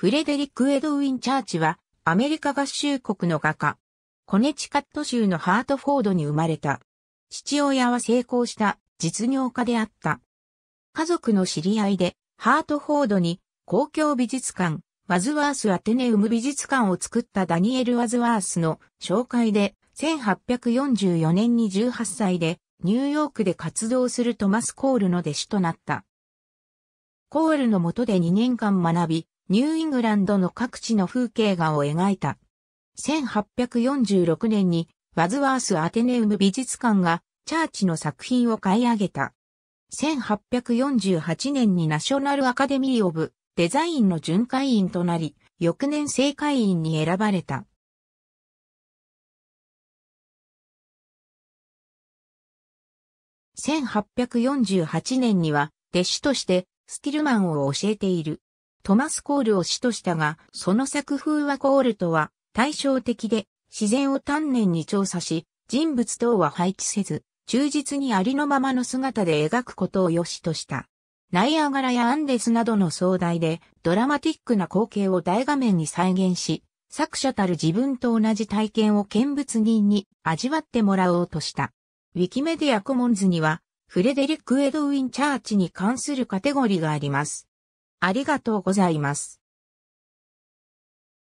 フレデリック・エドウィン・チャーチは、アメリカ合衆国の画家。コネチカット州のハートフォードに生まれた。父親は成功した実業家であった。家族の知り合いで、ハートフォードに公共美術館、ワズワースアテネウム美術館を作ったダニエル・ワズワースの紹介で、1844年に18歳で、ニューヨークで活動するトマス・コールの弟子となった。コールの下で2年間学び、ニューイングランドの各地の風景画を描いた。1846年にワズワースアテネウム美術館がチャーチの作品を買い上げた。1848年にナショナルアカデミー・オブ・デザインの巡回員となり、翌年正会員に選ばれた。1848年には弟子としてスキルマンを教えている。トマス・コールを死としたが、その作風はコールとは対照的で、自然を丹念に調査し、人物等は配置せず、忠実にありのままの姿で描くことを良しとした。ナイアガラやアンデスなどの壮大でドラマティックな光景を大画面に再現し、作者たる自分と同じ体験を見物人に味わってもらおうとした。ウィキメディアコモンズには、フレデリック・エドウィン・チャーチに関するカテゴリーがあります。ありがとうございます。